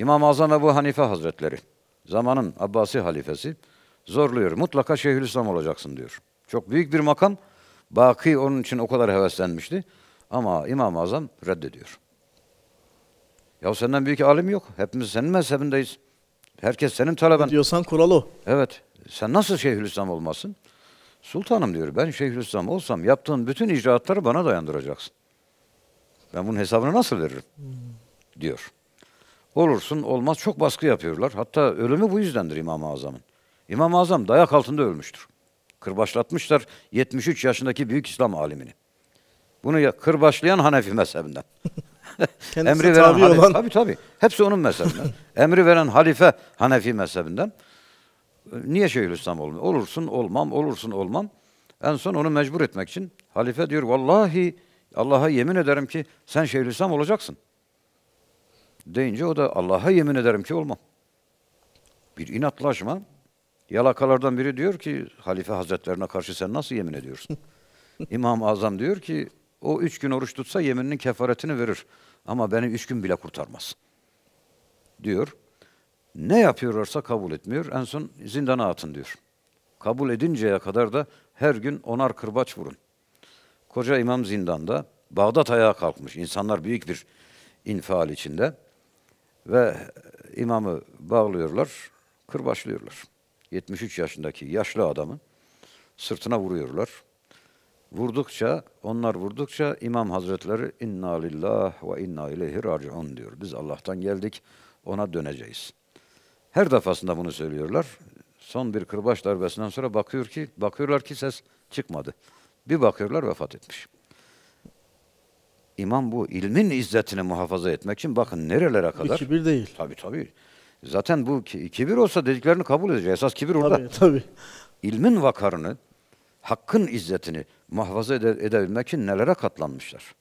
i̇mam Azam Ebu Hanife Hazretleri, zamanın Abbasi halifesi, zorluyor. Mutlaka Şeyhülislam olacaksın diyor. Çok büyük bir makam. Baki onun için o kadar heveslenmişti. Ama İmam-ı Azam reddediyor. Ya senden büyük alim yok. Hepimiz senin mezhebindeyiz. Herkes senin taleben. Diyorsan kural o. Evet. Sen nasıl Şeyhülislam olmasın? Sultanım diyor ben Şeyhülislam olsam yaptığın bütün icraatları bana dayandıracaksın. Ben bunun hesabını nasıl veririm? Hmm. Diyor. Olursun olmaz çok baskı yapıyorlar. Hatta ölümü bu yüzdendir İmam-ı Azam'ın. İmam-ı Azam dayak altında ölmüştür. Kırbaçlatmışlar 73 yaşındaki büyük İslam alimini. Bunu kırbaçlayan Hanefi mezhebinden. Emri veren tabi halife, olan. Tabii tabii. Hepsi onun mezhebinden. Emri veren halife Hanefi mezhebinden. Niye İslam olmuyor? Olursun olmam, olursun olmam. En son onu mecbur etmek için halife diyor vallahi Allah'a yemin ederim ki sen İslam olacaksın deyince o da Allah'a yemin ederim ki olmam. Bir inatlaşma. Yalakalardan biri diyor ki halife hazretlerine karşı sen nasıl yemin ediyorsun? İmam-ı Azam diyor ki o üç gün oruç tutsa yemininin kefaretini verir. Ama beni üç gün bile kurtarmaz. Diyor. Ne yapıyorlarsa kabul etmiyor. En son zindana atın diyor. Kabul edinceye kadar da her gün onar kırbaç vurun. Koca imam zindanda. Bağdat ayağa kalkmış. İnsanlar büyük bir infial içinde. Ve imamı bağlıyorlar, kırbaçlıyorlar. 73 yaşındaki yaşlı adamı sırtına vuruyorlar. Vurdukça, onlar vurdukça İmam Hazretleri inna lillah ve inna ileyhi raciun diyor. Biz Allah'tan geldik, ona döneceğiz. Her defasında bunu söylüyorlar. Son bir kırbaç darbesinden sonra bakıyor ki, bakıyorlar ki ses çıkmadı. Bir bakıyorlar vefat etmiş. İman bu ilmin izzetini muhafaza etmek için bakın nerelere kadar. Bir kibir değil. Tabii tabii. Zaten bu kibir olsa dediklerini kabul edecek. Esas kibir orada. Tabii tabii. İlmin vakarını, hakkın izzetini muhafaza edebilmek için nelere katlanmışlar.